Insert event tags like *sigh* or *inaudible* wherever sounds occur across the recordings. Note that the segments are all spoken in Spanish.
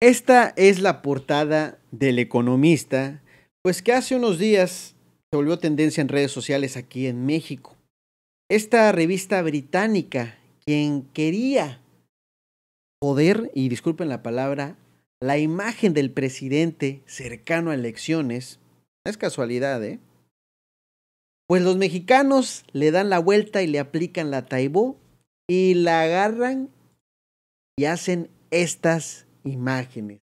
Esta es la portada del Economista, pues que hace unos días se volvió tendencia en redes sociales aquí en México. Esta revista británica, quien quería poder, y disculpen la palabra, la imagen del presidente cercano a elecciones, es casualidad, ¿eh? Pues los mexicanos le dan la vuelta y le aplican la taibú y la agarran y hacen estas imágenes.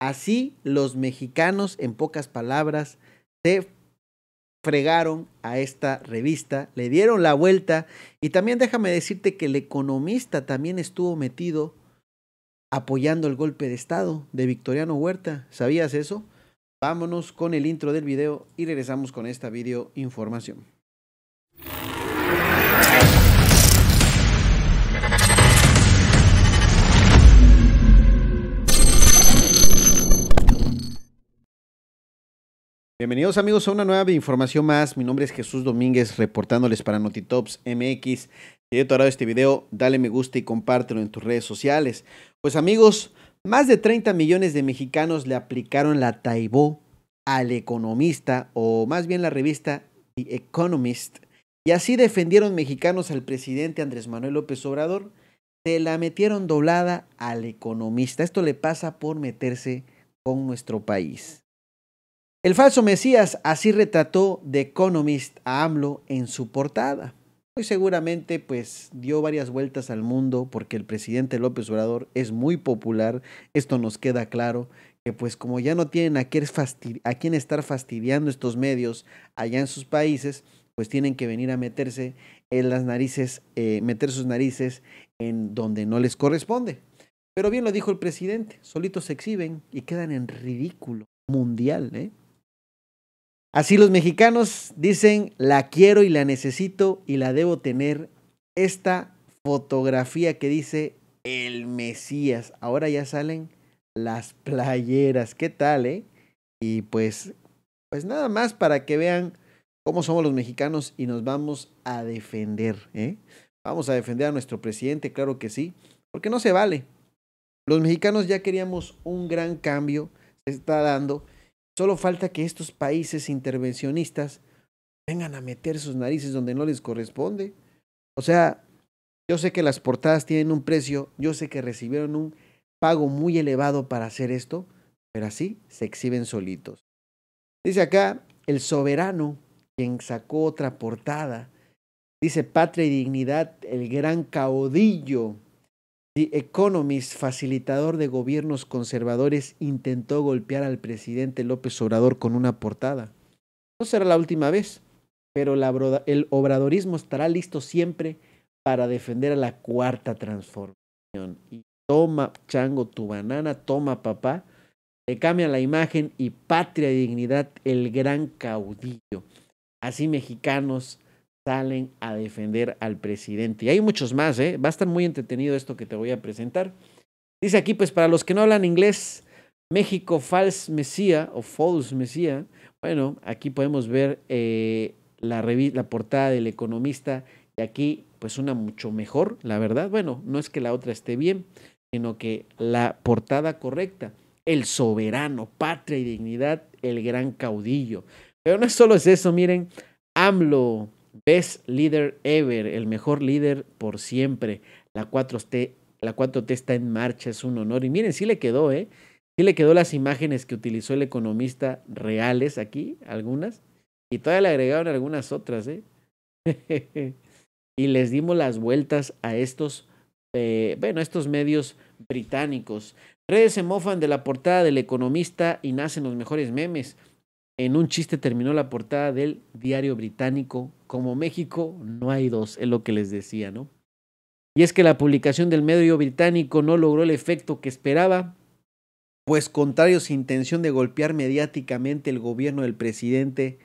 Así los mexicanos, en pocas palabras, se fregaron a esta revista, le dieron la vuelta y también déjame decirte que el economista también estuvo metido apoyando el golpe de Estado de Victoriano Huerta. ¿Sabías eso? Vámonos con el intro del video y regresamos con esta video información. Bienvenidos amigos a una nueva información más. Mi nombre es Jesús Domínguez reportándoles para NotiTops MX. Si te ha gustado este video, dale me gusta y compártelo en tus redes sociales. Pues amigos, más de 30 millones de mexicanos le aplicaron la Taibo al economista o más bien la revista The Economist y así defendieron mexicanos al presidente Andrés Manuel López Obrador. Se la metieron doblada al economista. Esto le pasa por meterse con nuestro país. El falso Mesías así retrató de Economist a AMLO en su portada. Hoy seguramente pues dio varias vueltas al mundo porque el presidente López Obrador es muy popular, esto nos queda claro, que pues como ya no tienen a quién, a quién estar fastidiando estos medios allá en sus países, pues tienen que venir a meterse en las narices, eh, meter sus narices en donde no les corresponde. Pero bien lo dijo el presidente, solitos se exhiben y quedan en ridículo mundial, ¿eh? Así los mexicanos dicen, la quiero y la necesito y la debo tener. Esta fotografía que dice el Mesías. Ahora ya salen las playeras. ¿Qué tal, eh? Y pues, pues nada más para que vean cómo somos los mexicanos y nos vamos a defender, ¿eh? Vamos a defender a nuestro presidente, claro que sí, porque no se vale. Los mexicanos ya queríamos un gran cambio, se está dando. Solo falta que estos países intervencionistas vengan a meter sus narices donde no les corresponde. O sea, yo sé que las portadas tienen un precio, yo sé que recibieron un pago muy elevado para hacer esto, pero así se exhiben solitos. Dice acá, el soberano, quien sacó otra portada, dice Patria y Dignidad, el gran caudillo The Economist, facilitador de gobiernos conservadores, intentó golpear al presidente López Obrador con una portada. No será la última vez, pero el obradorismo estará listo siempre para defender a la cuarta transformación. Y toma, chango, tu banana, toma, papá. Le cambian la imagen y patria y dignidad, el gran caudillo. Así mexicanos, salen a defender al presidente. Y hay muchos más, ¿eh? va a estar muy entretenido esto que te voy a presentar. Dice aquí, pues para los que no hablan inglés, México false Mesía o false Mesía. Bueno, aquí podemos ver eh, la, la portada del economista y aquí pues una mucho mejor, la verdad. Bueno, no es que la otra esté bien, sino que la portada correcta, el soberano, patria y dignidad, el gran caudillo. Pero no solo es eso, miren, AMLO Best Leader Ever, el mejor líder por siempre. La 4T, la está en marcha, es un honor. Y miren, sí le quedó, ¿eh? Sí le quedó las imágenes que utilizó el economista reales aquí, algunas. Y todavía le agregaron algunas otras, ¿eh? *laughs* y les dimos las vueltas a estos, eh, bueno, estos medios británicos. Redes se mofan de la portada del economista y nacen los mejores memes. En un chiste terminó la portada del diario británico, como México no hay dos, es lo que les decía, ¿no? Y es que la publicación del medio británico no logró el efecto que esperaba, pues contrario a su intención de golpear mediáticamente el gobierno del presidente,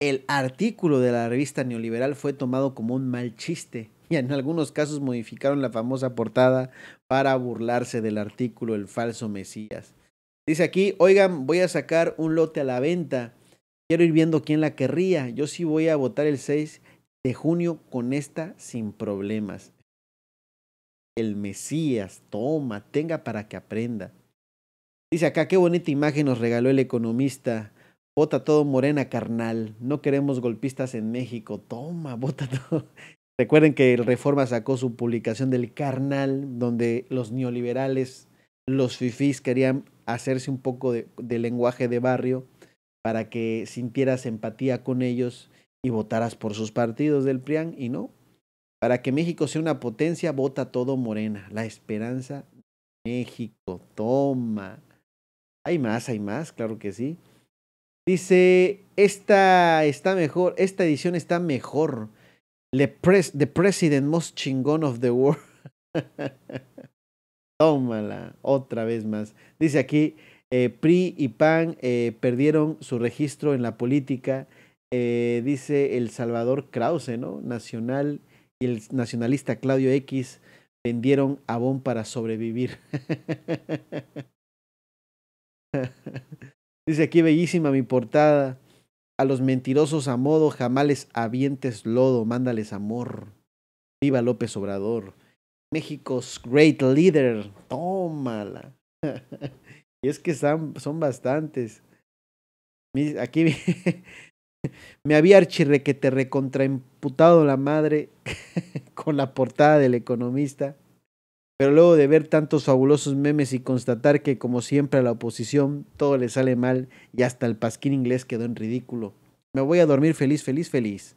el artículo de la revista neoliberal fue tomado como un mal chiste *laughs* y en algunos casos modificaron la famosa portada para burlarse del artículo El falso Mesías. Dice aquí, oigan, voy a sacar un lote a la venta. Quiero ir viendo quién la querría. Yo sí voy a votar el 6 de junio con esta sin problemas. El Mesías, toma, tenga para que aprenda. Dice acá, qué bonita imagen nos regaló el economista. Vota todo morena, carnal. No queremos golpistas en México. Toma, *laughs* vota todo. Recuerden que el Reforma sacó su publicación del carnal, donde los neoliberales los fifís querían hacerse un poco de, lenguaje de barrio para que sintieras empatía con ellos y votaras por sus partidos del PRIAN y no. Para que México sea una potencia, vota todo Morena. La esperanza de México. Toma. Hay más, hay más, claro que sí. Dice, esta está mejor, esta edición está mejor. pres, the President Most Chingón of the World. *laughs* Tómala, otra vez más. Dice aquí, eh, PRI y PAN eh, perdieron su registro en la política. Eh, dice el Salvador Krause, ¿no? Nacional y el nacionalista Claudio X vendieron abón para sobrevivir. *laughs* dice aquí, bellísima mi portada. A los mentirosos a modo, jamales avientes lodo, mándales amor. Viva López Obrador. México's Great Leader. Tómala. *laughs* y es que son, bastantes. Aquí *laughs* me había te recontraimputado la madre *laughs* con la portada del economista. Pero luego de ver tantos fabulosos memes y constatar que, como siempre, a la oposición todo le sale mal y hasta el pasquín inglés quedó en ridículo. Me voy a dormir feliz, feliz, feliz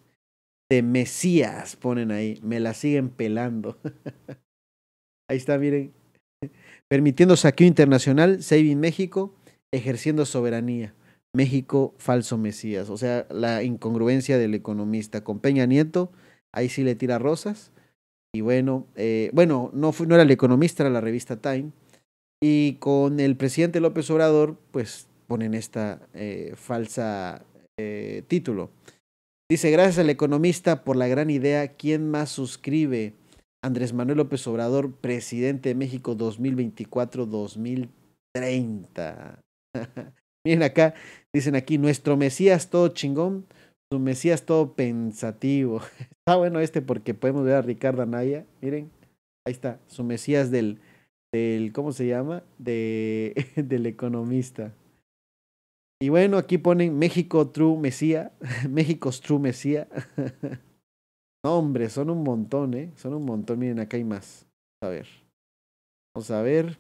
de Mesías, ponen ahí. Me la siguen pelando. *laughs* ahí está, miren. *laughs* Permitiendo saqueo internacional, Saving México, ejerciendo soberanía. México, falso Mesías. O sea, la incongruencia del economista. Con Peña Nieto, ahí sí le tira rosas. Y bueno, eh, bueno, no, fue, no era el economista, era la revista Time. Y con el presidente López Obrador, pues ponen esta eh, falsa eh, título. Dice, gracias al economista por la gran idea. ¿Quién más suscribe? Andrés Manuel López Obrador, presidente de México 2024-2030. *laughs* Miren acá, dicen aquí, nuestro Mesías todo chingón, su Mesías todo pensativo. *laughs* está bueno este porque podemos ver a Ricardo Anaya, miren, ahí está, su Mesías del, del ¿cómo se llama? De, *laughs* del economista. Y bueno, aquí ponen México True Mesía, *laughs* México's True Mesía. *laughs* no, hombre, son un montón, ¿eh? Son un montón. Miren, acá hay más. A ver. Vamos a ver.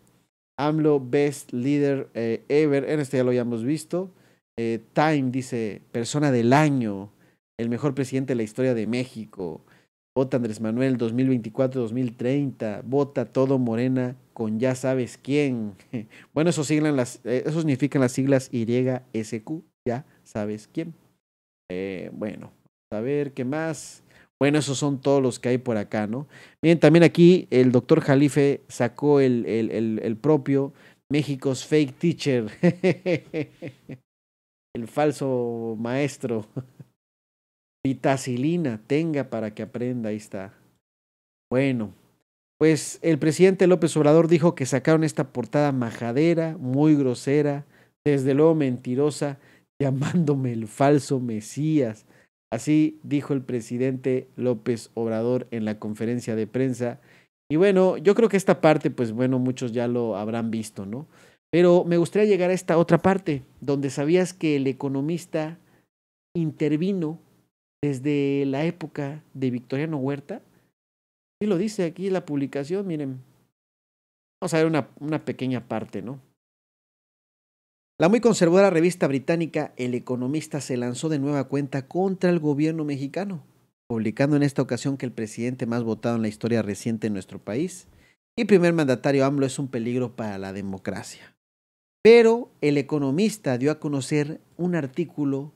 AMLO Best Leader eh, Ever. En este ya lo habíamos visto. Eh, Time dice, persona del año. El mejor presidente de la historia de México. Vota Andrés Manuel 2024-2030. Vota todo Morena con ya sabes quién. *laughs* Bueno, eso, siglan las, eh, eso significan las siglas YSQ. Ya sabes quién. Eh, bueno, a ver qué más. Bueno, esos son todos los que hay por acá, ¿no? Miren, también aquí el doctor Jalife sacó el, el, el, el propio México's Fake Teacher. *laughs* el falso maestro. Vitacilina, tenga para que aprenda, ahí está. Bueno, pues el presidente López Obrador dijo que sacaron esta portada majadera, muy grosera, desde luego mentirosa, *laughs* llamándome el falso Mesías. Así dijo el presidente López Obrador en la conferencia de prensa. Y bueno, yo creo que esta parte, pues bueno, muchos ya lo habrán visto, ¿no? Pero me gustaría llegar a esta otra parte, donde sabías que el economista intervino desde la época de Victoriano Huerta. Y lo dice aquí la publicación, miren. Vamos a ver una, pequeña parte, ¿no? La muy conservadora revista británica El Economista se lanzó de nueva cuenta contra el gobierno mexicano, publicando en esta ocasión que el presidente más votado en la historia reciente en nuestro país y primer mandatario AMLO es un peligro para la democracia. Pero el economista dio a conocer un artículo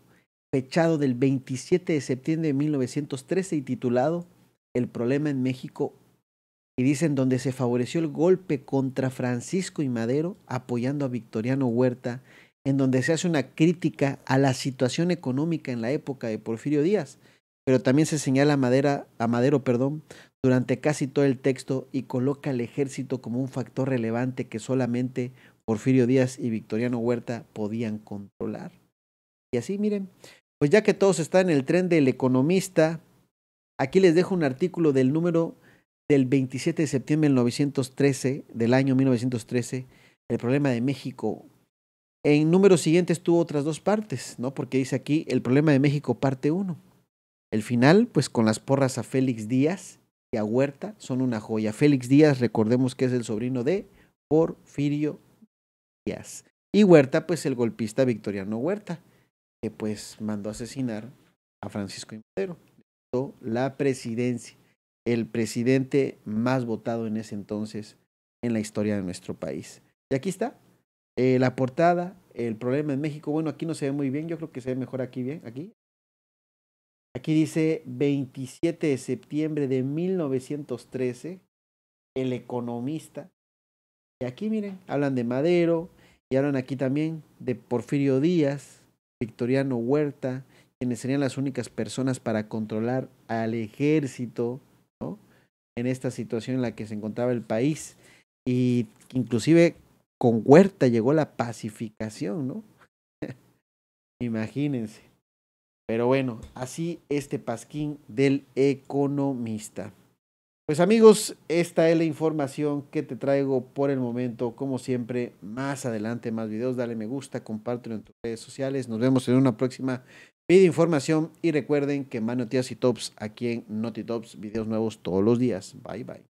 fechado del 27 de septiembre de 1913 y titulado El problema en México. Y dice en donde se favoreció el golpe contra Francisco y Madero apoyando a Victoriano Huerta, en donde se hace una crítica a la situación económica en la época de Porfirio Díaz, pero también se señala a, Madera, a Madero perdón, durante casi todo el texto y coloca al ejército como un factor relevante que solamente Porfirio Díaz y Victoriano Huerta podían controlar. Y así, miren, pues ya que todos están en el tren del economista, aquí les dejo un artículo del número del 27 de septiembre del 913, del año 1913, el problema de México. En números siguientes tuvo otras dos partes, ¿no? Porque dice aquí el problema de México parte 1. El final, pues con las porras a Félix Díaz y a Huerta, son una joya. Félix Díaz, recordemos que es el sobrino de Porfirio Díaz. Y Huerta, pues el golpista Victoriano Huerta que pues mandó asesinar a Francisco I. Madero. La presidencia, el presidente más votado en ese entonces en la historia de nuestro país. Y aquí está eh, la portada, el problema en México. Bueno, aquí no se ve muy bien, yo creo que se ve mejor aquí bien, aquí. Aquí dice 27 de septiembre de 1913, el economista. Y aquí miren, hablan de Madero y hablan aquí también de Porfirio Díaz, Victoriano Huerta, quienes serían las únicas personas para controlar al ejército ¿no? en esta situación en la que se encontraba el país. Y inclusive con Huerta llegó la pacificación, ¿no? *laughs* Imagínense. Pero bueno, así este pasquín del economista. Pues amigos, esta es la información que te traigo por el momento. Como siempre, más adelante, más videos. Dale me gusta, compártelo en tus redes sociales. Nos vemos en una próxima video información y recuerden que más noticias y tops aquí en NotiTops, videos nuevos todos los días. Bye bye.